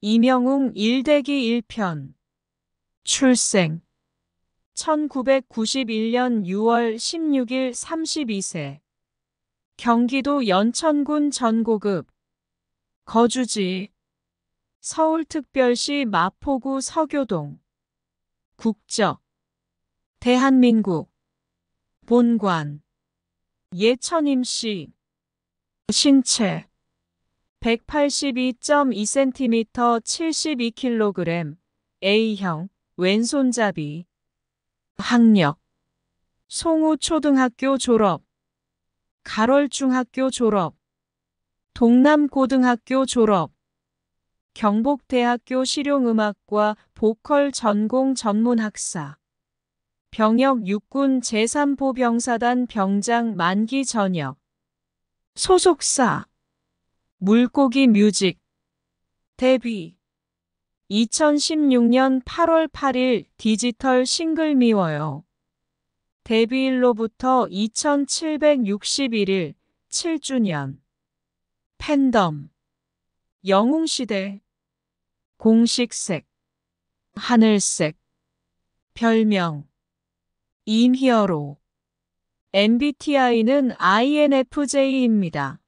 이명웅 1대기 1편 출생 1991년 6월 16일 32세 경기도 연천군 전고급 거주지 서울특별시 마포구 서교동 국적 대한민국 본관 예천임씨 신체 182.2cm 72kg A형 왼손잡이 학력 송우 초등학교 졸업 가롤중학교 졸업 동남고등학교 졸업 경복대학교 실용음악과 보컬 전공 전문학사 병역 육군 제3보병사단 병장 만기 전역 소속사 물고기 뮤직 데뷔 2016년 8월 8일 디지털 싱글 미워요. 데뷔일로부터 2761일 7주년 팬덤 영웅시대 공식색 하늘색 별명 임히어로 MBTI는 INFJ입니다.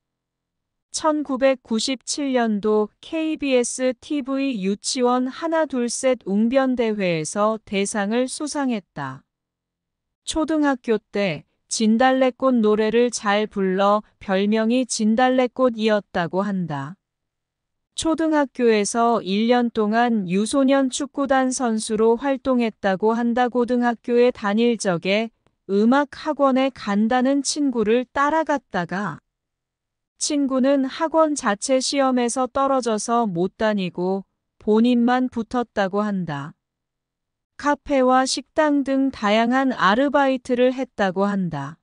1997년도 KBS TV 유치원 하나 둘 셋 웅변대회에서 대상을 수상했다. 초등학교 때 진달래꽃 노래를 잘 불러 별명이 진달래꽃이었다고 한다. 초등학교에서 1년 동안 유소년 축구단 선수로 활동했다고 한다 고등학교에 다닐 적에 음악학원에 간다는 친구를 따라갔다가 친구는 학원 자체 시험에서 떨어져서 못 다니고 본인만 붙었다고 한다. 카페와 식당 등 다양한 아르바이트를 했다고 한다.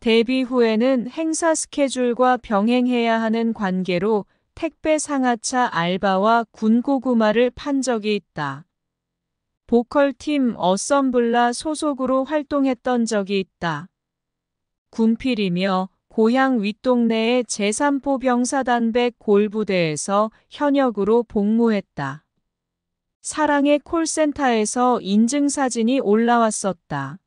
데뷔 후에는 행사 스케줄과 병행해야 하는 관계로 택배 상하차 알바와 군고구마를 판 적이 있다. 보컬팀 어썸블라 소속으로 활동했던 적이 있다. 군필이며 고향 윗동네의 제3포 병사단백 골부대에서 현역으로 복무했다. 사랑의 콜센터에서 인증사진이 올라왔었다.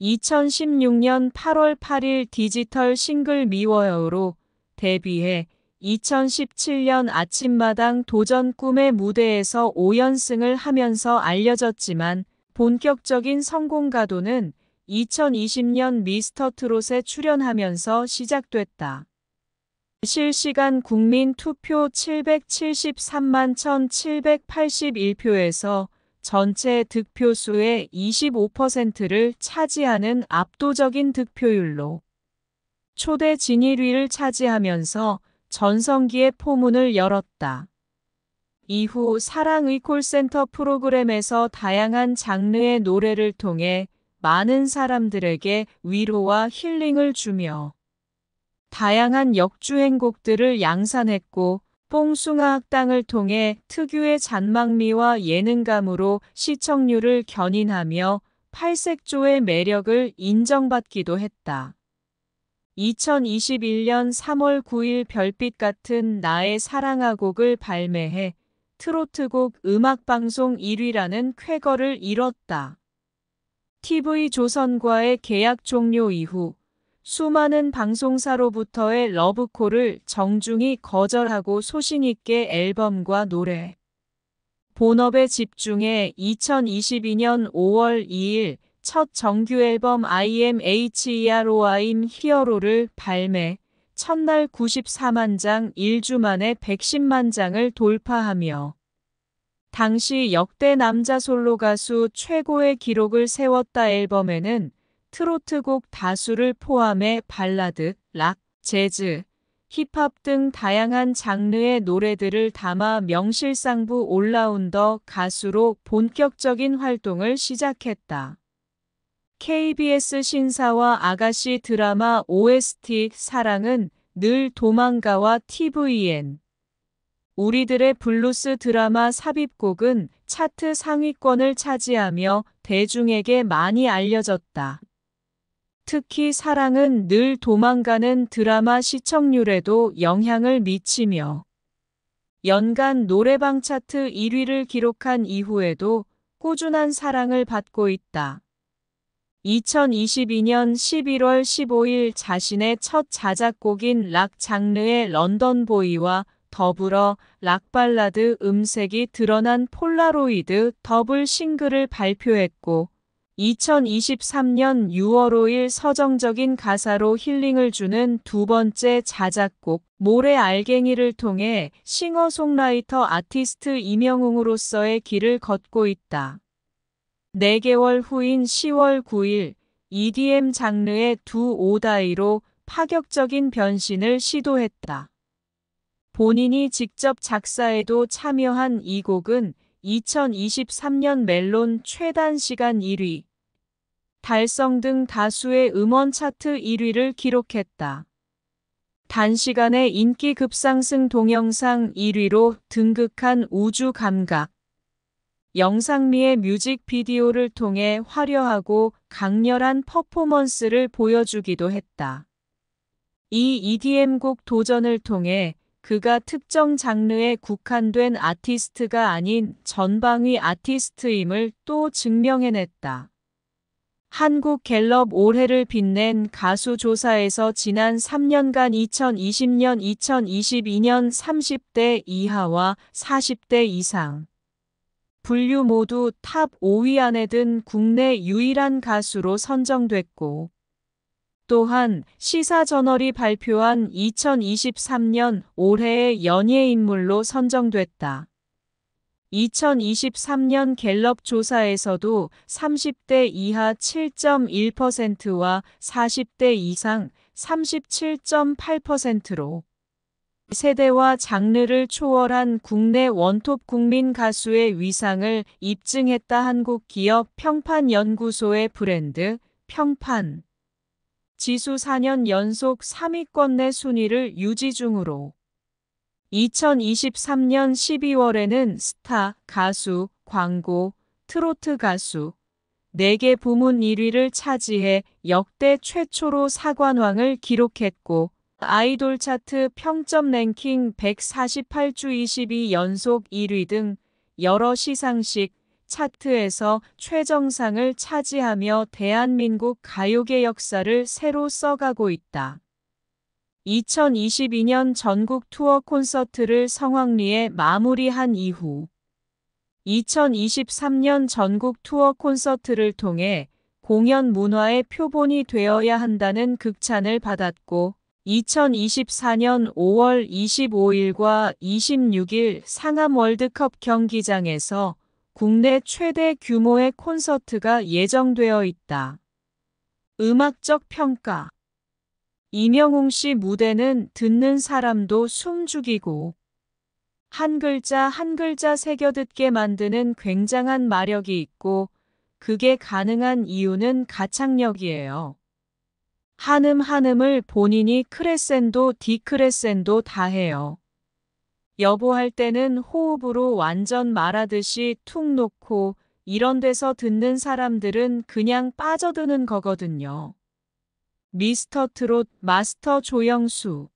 2016년 8월 8일 디지털 싱글 미워요로 데뷔해 2017년 아침마당 도전 꿈의 무대에서 5연승을 하면서 알려졌지만 본격적인 성공 가도는 2020년 미스터 트롯에 출연하면서 시작됐다. 실시간 국민 투표 773만 1781표에서 전체 득표수의 25%를 차지하는 압도적인 득표율로 초대 진일위를 차지하면서 전성기의 포문을 열었다. 이후 사랑의 콜센터 프로그램에서 다양한 장르의 노래를 통해 많은 사람들에게 위로와 힐링을 주며 다양한 역주행곡들을 양산했고 뽕숭아 학당을 통해 특유의 잔망미와 예능감으로 시청률을 견인하며 팔색조의 매력을 인정받기도 했다. 2021년 3월 9일 별빛 같은 나의 사랑아곡을 발매해 트로트곡 음악방송 1위라는 쾌거를 이뤘다. TV조선과의 계약 종료 이후 수많은 방송사로부터의 러브콜을 정중히 거절하고 소신있게 앨범과 노래, 본업에 집중해 2022년 5월 2일 첫 정규 앨범 IMHEROIM 히어로를 발매, 첫날 94만 장 1주 만에 110만 장을 돌파하며 당시 역대 남자 솔로 가수 최고의 기록을 세웠다 앨범에는 트로트곡 다수를 포함해 발라드, 락, 재즈, 힙합 등 다양한 장르의 노래들을 담아 명실상부 올라운더 가수로 본격적인 활동을 시작했다. KBS 신사와 아가씨 드라마 OST 사랑은 늘 도망가와 TVN 우리들의 블루스 드라마 삽입곡은 차트 상위권을 차지하며 대중에게 많이 알려졌다. 특히 사랑은 늘 도망가는 드라마 시청률에도 영향을 미치며 연간 노래방 차트 1위를 기록한 이후에도 꾸준한 사랑을 받고 있다. 2022년 11월 15일 자신의 첫 자작곡인 락 장르의 런던보이와 더불어 락발라드 음색이 드러난 폴라로이드 더블 싱글을 발표했고 2023년 6월 5일 서정적인 가사로 힐링을 주는 두 번째 자작곡 모래 알갱이를 통해 싱어송라이터 아티스트 이명웅으로서의 길을 걷고 있다. 4개월 후인 10월 9일 EDM 장르의 두 오다이로 파격적인 변신을 시도했다. 본인이 직접 작사에도 참여한 이 곡은 2023년 멜론 최단 시간 1위, 달성 등 다수의 음원 차트 1위를 기록했다. 단시간에 인기 급상승 동영상 1위로 등극한 우주 감각. 영상미의 뮤직비디오를 통해 화려하고 강렬한 퍼포먼스를 보여주기도 했다. 이 EDM 곡 도전을 통해 그가 특정 장르에 국한된 아티스트가 아닌 전방위 아티스트임을 또 증명해냈다. 한국 갤럽 올해를 빛낸 가수 조사에서 지난 3년간 2020년 2022년 30대 이하와 40대 이상 분류 모두 탑 5위 안에 든 국내 유일한 가수로 선정됐고 또한 시사저널이 발표한 2023년 올해의 연예인물로 선정됐다. 2023년 갤럽 조사에서도 30대 이하 7.1%와 40대 이상 37.8%로 세대와 장르를 초월한 국내 원톱 국민 가수의 위상을 입증했다 한국기업 평판연구소의 브랜드 평판 지수 4년 연속 3위권 내 순위를 유지 중으로 2023년 12월에는 스타, 가수, 광고, 트로트 가수 4개 부문 1위를 차지해 역대 최초로 사관왕을 기록했고 아이돌 차트 평점 랭킹 148주 22 연속 1위 등 여러 시상식, 차트에서 최정상을 차지하며 대한민국 가요계 역사를 새로 써가고 있다. 2022년 전국 투어 콘서트를 성황리에 마무리한 이후 2023년 전국 투어 콘서트를 통해 공연 문화의 표본이 되어야 한다는 극찬을 받았고 2024년 5월 25일과 26일 상암 월드컵 경기장에서 국내 최대 규모의 콘서트가 예정되어 있다. 음악적 평가 이명웅 씨 무대는 듣는 사람도 숨죽이고 한 글자 한 글자 새겨듣게 만드는 굉장한 마력이 있고 그게 가능한 이유는 가창력이에요. 한음 한음을 본인이 크레센도 디크레센도 다 해요. 여보할 때는 호흡으로 완전 말하듯이 툭 놓고 이런 데서 듣는 사람들은 그냥 빠져드는 거거든요. 미스터 트롯 마스터 조영수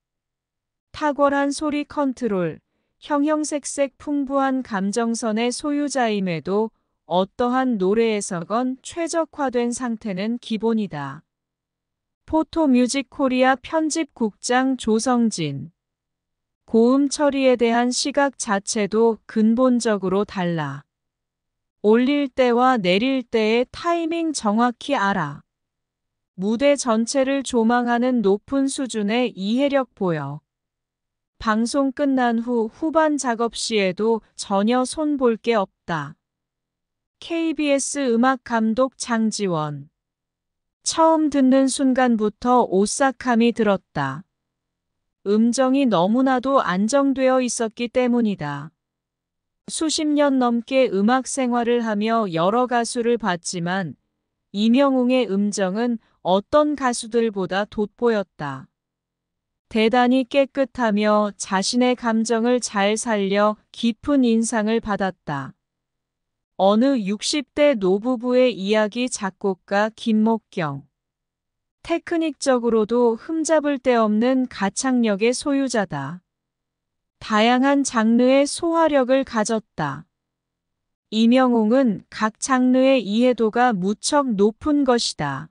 탁월한 소리 컨트롤, 형형색색 풍부한 감정선의 소유자임에도 어떠한 노래에서건 최적화된 상태는 기본이다. 포토뮤직 코리아 편집국장 조성진 고음 처리에 대한 시각 자체도 근본적으로 달라. 올릴 때와 내릴 때의 타이밍 정확히 알아. 무대 전체를 조망하는 높은 수준의 이해력 보여. 방송 끝난 후 후반 작업 시에도 전혀 손볼 게 없다. KBS 음악 감독 장지원 처음 듣는 순간부터 오싹함이 들었다. 음정이 너무나도 안정되어 있었기 때문이다. 수십 년 넘게 음악 생활을 하며 여러 가수를 봤지만 이명웅의 음정은 어떤 가수들보다 돋보였다. 대단히 깨끗하며 자신의 감정을 잘 살려 깊은 인상을 받았다. 어느 60대 노부부의 이야기 작곡가 김목경 테크닉적으로도 흠잡을 데 없는 가창력의 소유자다. 다양한 장르의 소화력을 가졌다. 이명웅은 각 장르의 이해도가 무척 높은 것이다.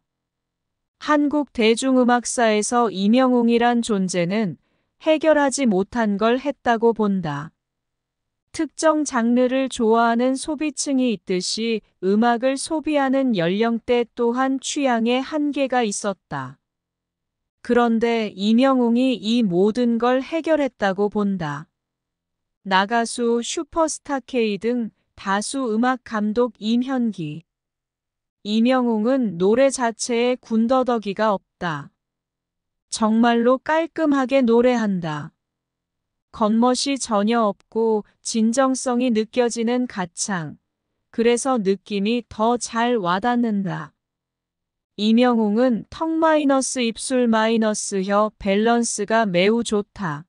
한국 대중음악사에서 이명웅이란 존재는 해결하지 못한 걸 했다고 본다. 특정 장르를 좋아하는 소비층이 있듯이 음악을 소비하는 연령대 또한 취향의 한계가 있었다. 그런데 이명웅이 이 모든 걸 해결했다고 본다. 나가수 슈퍼스타 K 등 다수 음악 감독 임현기. 이명웅은 노래 자체에 군더더기가 없다. 정말로 깔끔하게 노래한다. 겉멋이 전혀 없고 진정성이 느껴지는 가창. 그래서 느낌이 더 잘 와닿는다. 이명웅은 턱 마이너스 입술 마이너스 혀 밸런스가 매우 좋다.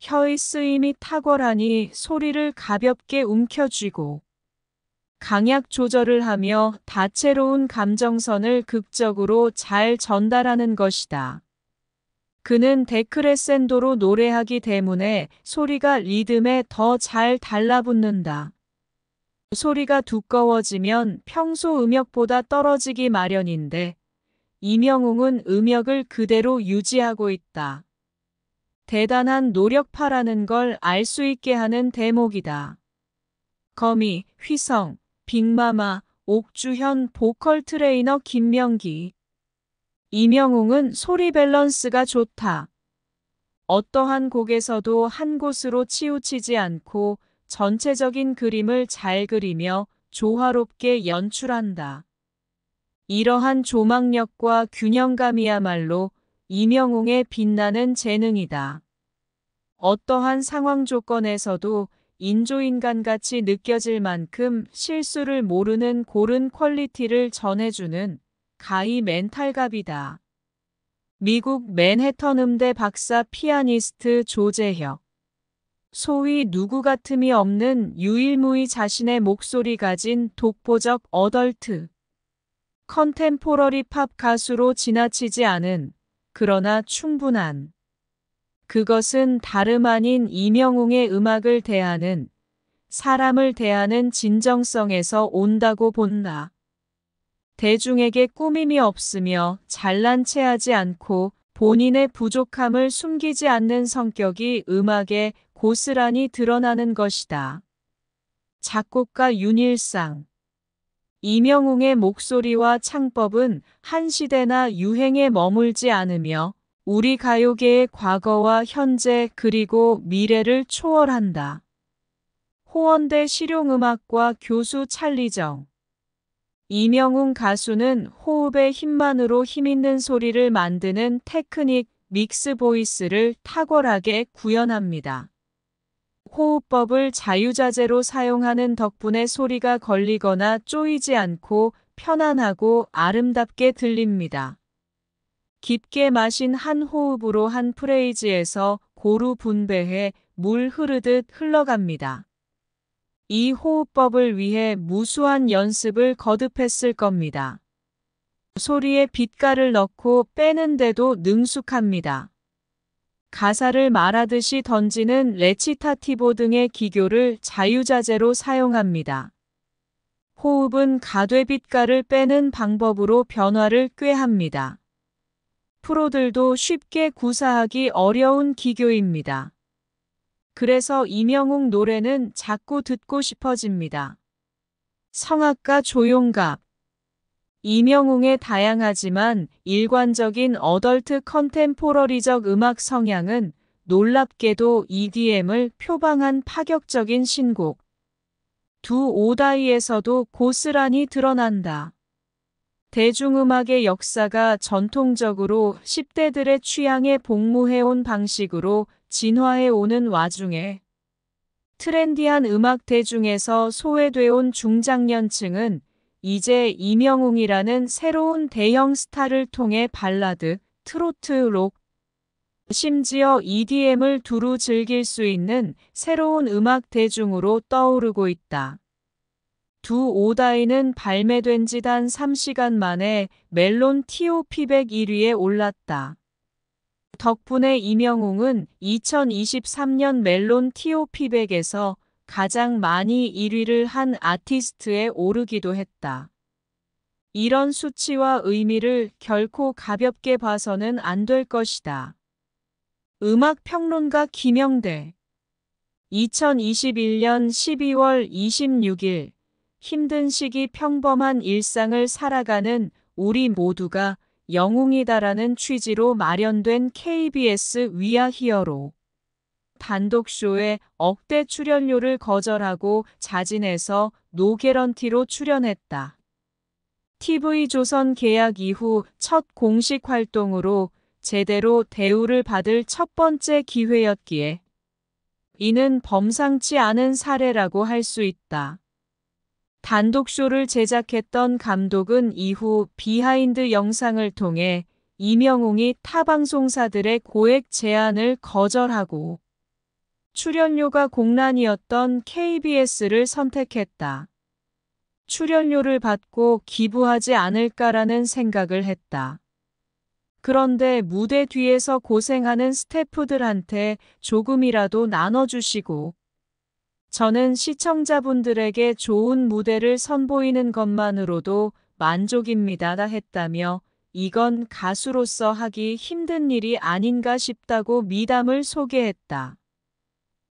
혀의 쓰임이 탁월하니 소리를 가볍게 움켜쥐고 강약 조절을 하며 다채로운 감정선을 극적으로 잘 전달하는 것이다. 그는 데크레센도로 노래하기 때문에 소리가 리듬에 더 잘 달라붙는다. 소리가 두꺼워지면 평소 음역보다 떨어지기 마련인데 이명웅은 음역을 그대로 유지하고 있다. 대단한 노력파라는 걸 알 수 있게 하는 대목이다. 거미, 휘성, 빅마마, 옥주현 보컬 트레이너 김명기 이명웅은 소리 밸런스가 좋다. 어떠한 곡에서도 한 곳으로 치우치지 않고 전체적인 그림을 잘 그리며 조화롭게 연출한다. 이러한 조망력과 균형감이야말로 이명웅의 빛나는 재능이다. 어떠한 상황 조건에서도 인조인간같이 느껴질 만큼 실수를 모르는 고른 퀄리티를 전해주는 가히 멘탈갑이다. 미국 맨해턴 음대 박사 피아니스트 조재혁. 소위 누구 같음이 없는 유일무이 자신의 목소리 가진 독보적 어덜트. 컨템포러리 팝 가수로 지나치지 않은 그러나 충분한 그것은 다름 아닌 이명웅의 음악을 대하는 사람을 대하는 진정성에서 온다고 본다. 대중에게 꾸밈이 없으며 잘난 체하지 않고 본인의 부족함을 숨기지 않는 성격이 음악에 고스란히 드러나는 것이다. 작곡가 윤일상 이명웅의 목소리와 창법은 한 시대나 유행에 머물지 않으며 우리 가요계의 과거와 현재 그리고 미래를 초월한다. 호원대 실용음악과 교수 찰리정 이명훈 가수는 호흡의 힘만으로 힘있는 소리를 만드는 테크닉 믹스 보이스를 탁월하게 구현합니다. 호흡법을 자유자재로 사용하는 덕분에 소리가 걸리거나 쪼이지 않고 편안하고 아름답게 들립니다. 깊게 마신 한 호흡으로 한 프레이즈에서 고루 분배해 물 흐르듯 흘러갑니다. 이 호흡법을 위해 무수한 연습을 거듭했을 겁니다. 소리에 빛깔을 넣고 빼는데도 능숙합니다. 가사를 말하듯이 던지는 레치타티보 등의 기교를 자유자재로 사용합니다. 호흡은 가되빛깔을 빼는 방법으로 변화를 꾀합니다. 프로들도 쉽게 구사하기 어려운 기교입니다. 그래서 이명웅 노래는 자꾸 듣고 싶어집니다. 성악가 조용갑 이명웅의 다양하지만 일관적인 어덜트 컨템포러리적 음악 성향은 놀랍게도 EDM을 표방한 파격적인 신곡 두 오다이에서도 고스란히 드러난다. 대중음악의 역사가 전통적으로 10대들의 취향에 복무해온 방식으로 진화해 오는 와중에 트렌디한 음악 대중에서 소외돼 온 중장년층은 이제 이명웅이라는 새로운 대형 스타를 통해 발라드, 트로트, 록, 심지어 EDM을 두루 즐길 수 있는 새로운 음악 대중으로 떠오르고 있다. 두 오다이는 발매된 지 단 3시간 만에 멜론 TOP 100 1위에 올랐다. 덕분에 이명웅은 2023년 멜론 TOP100에서 가장 많이 1위를 한 아티스트에 오르기도 했다. 이런 수치와 의미를 결코 가볍게 봐서는 안 될 것이다. 음악평론가 김영대 2021년 12월 26일 힘든 시기 평범한 일상을 살아가는 우리 모두가 영웅이다라는 취지로 마련된 KBS 위아 히어로. 단독쇼에 억대 출연료를 거절하고 자진해서 노게런티로 출연했다. TV조선 계약 이후 첫 공식 활동으로 제대로 대우를 받을 첫 번째 기회였기에 이는 범상치 않은 사례라고 할 수 있다. 단독쇼를 제작했던 감독은 이후 비하인드 영상을 통해 이명웅이 타 방송사들의 고액 제안을 거절하고 출연료가 공란이었던 KBS를 선택했다. 출연료를 받고 기부하지 않을까라는 생각을 했다. 그런데 무대 뒤에서 고생하는 스태프들한테 조금이라도 나눠주시고 저는 시청자분들에게 좋은 무대를 선보이는 것만으로도 만족입니다 했다며 이건 가수로서 하기 힘든 일이 아닌가 싶다고 미담을 소개했다.